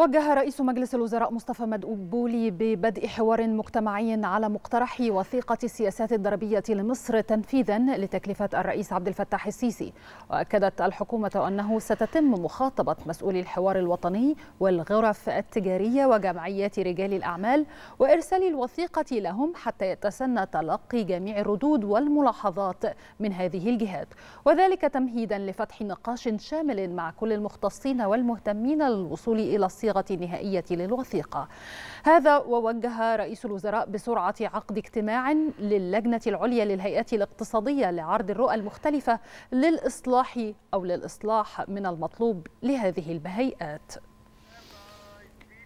وجه رئيس مجلس الوزراء مصطفى مدبولي ببدء حوار مجتمعي على مقترح وثيقة السياسات الضريبية لمصر تنفيذا لتكلفة الرئيس عبد الفتاح السيسي وأكدت الحكومة أنه ستتم مخاطبة مسؤولي الحوار الوطني والغرف التجارية وجمعيات رجال الأعمال وإرسال الوثيقة لهم حتى يتسنى تلقي جميع الردود والملاحظات من هذه الجهات وذلك تمهيدا لفتح نقاش شامل مع كل المختصين والمهتمين للوصول إلى الصيغة النهائية للوثيقة هذا ووجه رئيس الوزراء بسرعة عقد اجتماع للجنة العليا للهيئة الاقتصادية لعرض الرؤى المختلفة للإصلاح أو للإصلاح من المطلوب لهذه البهيئات